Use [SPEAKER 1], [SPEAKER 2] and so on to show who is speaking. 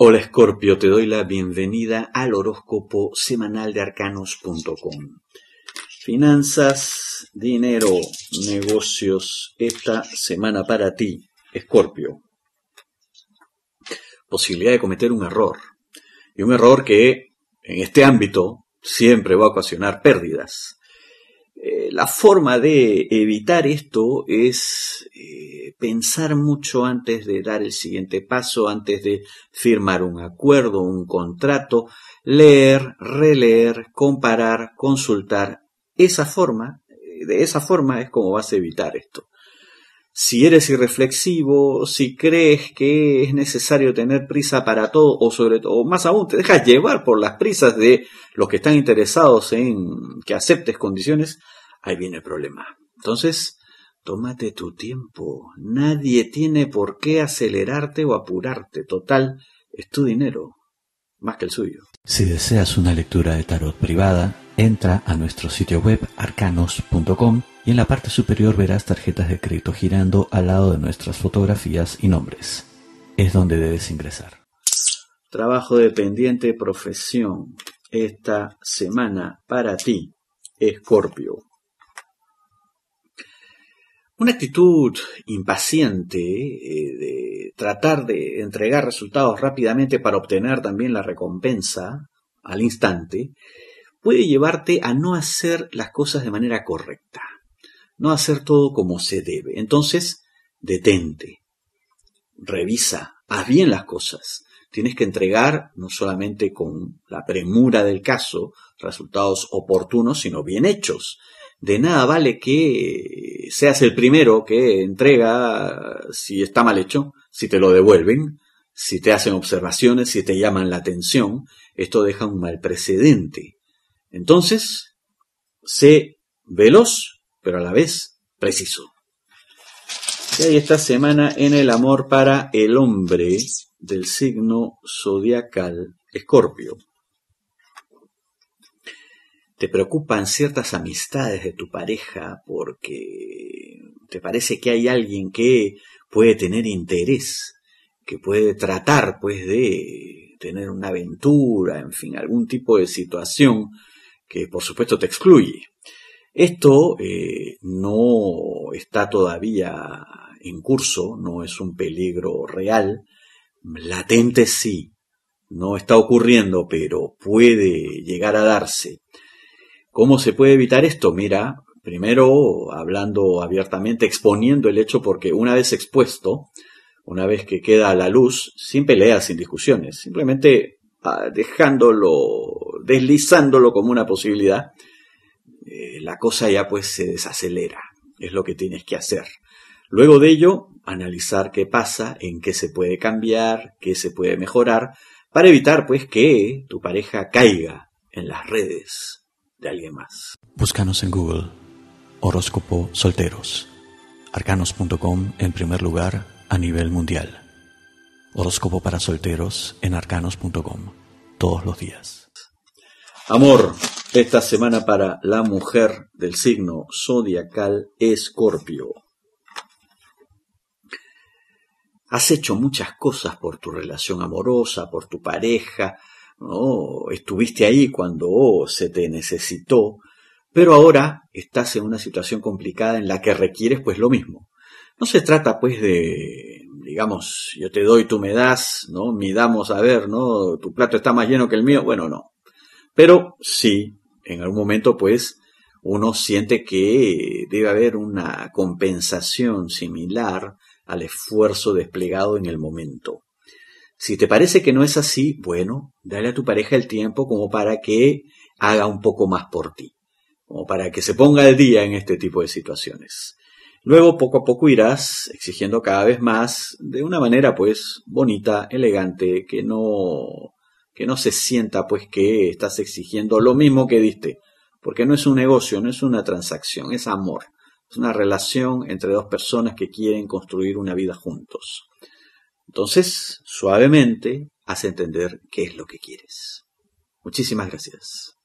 [SPEAKER 1] Hola Escorpio, te doy la bienvenida al horóscopo semanal de arcanos.com. Finanzas, dinero, negocios, esta semana para ti, Escorpio. Posibilidad de cometer un error. Y un error que en este ámbito siempre va a ocasionar pérdidas. Eh, la forma de evitar esto es eh, pensar mucho antes de dar el siguiente paso, antes de firmar un acuerdo, un contrato, leer, releer, comparar, consultar. Esa forma, eh, de esa forma es como vas a evitar esto. Si eres irreflexivo, si crees que es necesario tener prisa para todo, o sobre todo, más aún, te dejas llevar por las prisas de los que están interesados en que aceptes condiciones, ahí viene el problema. Entonces, tómate tu tiempo. Nadie tiene por qué acelerarte o apurarte. Total, es tu dinero, más que el suyo. Si deseas una lectura de tarot privada, Entra a nuestro sitio web arcanos.com y en la parte superior verás tarjetas de crédito girando al lado de nuestras fotografías y nombres. Es donde debes ingresar. Trabajo dependiente profesión. Esta semana para ti, Escorpio. Una actitud impaciente eh, de tratar de entregar resultados rápidamente para obtener también la recompensa al instante puede llevarte a no hacer las cosas de manera correcta, no hacer todo como se debe. Entonces, detente, revisa, haz bien las cosas. Tienes que entregar no solamente con la premura del caso resultados oportunos, sino bien hechos. De nada vale que seas el primero que entrega si está mal hecho, si te lo devuelven, si te hacen observaciones, si te llaman la atención. Esto deja un mal precedente. Entonces, sé veloz, pero a la vez preciso. Y esta semana en el amor para el hombre del signo zodiacal Escorpio. Te preocupan ciertas amistades de tu pareja porque te parece que hay alguien que puede tener interés, que puede tratar pues de tener una aventura, en fin, algún tipo de situación que por supuesto te excluye. Esto eh, no está todavía en curso, no es un peligro real, latente sí, no está ocurriendo, pero puede llegar a darse. ¿Cómo se puede evitar esto? Mira, primero hablando abiertamente, exponiendo el hecho, porque una vez expuesto, una vez que queda a la luz, sin peleas, sin discusiones, simplemente ah, dejándolo deslizándolo como una posibilidad, eh, la cosa ya pues se desacelera, es lo que tienes que hacer. Luego de ello, analizar qué pasa, en qué se puede cambiar, qué se puede mejorar, para evitar pues que tu pareja caiga en las redes de alguien más. Búscanos en Google, horóscopo solteros, arcanos.com en primer lugar a nivel mundial. Horóscopo para solteros en arcanos.com todos los días. Amor, esta semana para la mujer del signo zodiacal Escorpio. Has hecho muchas cosas por tu relación amorosa, por tu pareja, ¿no? estuviste ahí cuando oh, se te necesitó, pero ahora estás en una situación complicada en la que requieres pues lo mismo. No se trata pues de, digamos, yo te doy, tú me das, ¿no? damos, a ver, ¿no? Tu plato está más lleno que el mío. Bueno, no. Pero sí, en algún momento pues uno siente que debe haber una compensación similar al esfuerzo desplegado en el momento. Si te parece que no es así, bueno, dale a tu pareja el tiempo como para que haga un poco más por ti, como para que se ponga al día en este tipo de situaciones. Luego poco a poco irás exigiendo cada vez más de una manera pues bonita, elegante, que no que no se sienta pues que estás exigiendo lo mismo que diste, porque no es un negocio, no es una transacción, es amor, es una relación entre dos personas que quieren construir una vida juntos. Entonces, suavemente, haz entender qué es lo que quieres. Muchísimas gracias.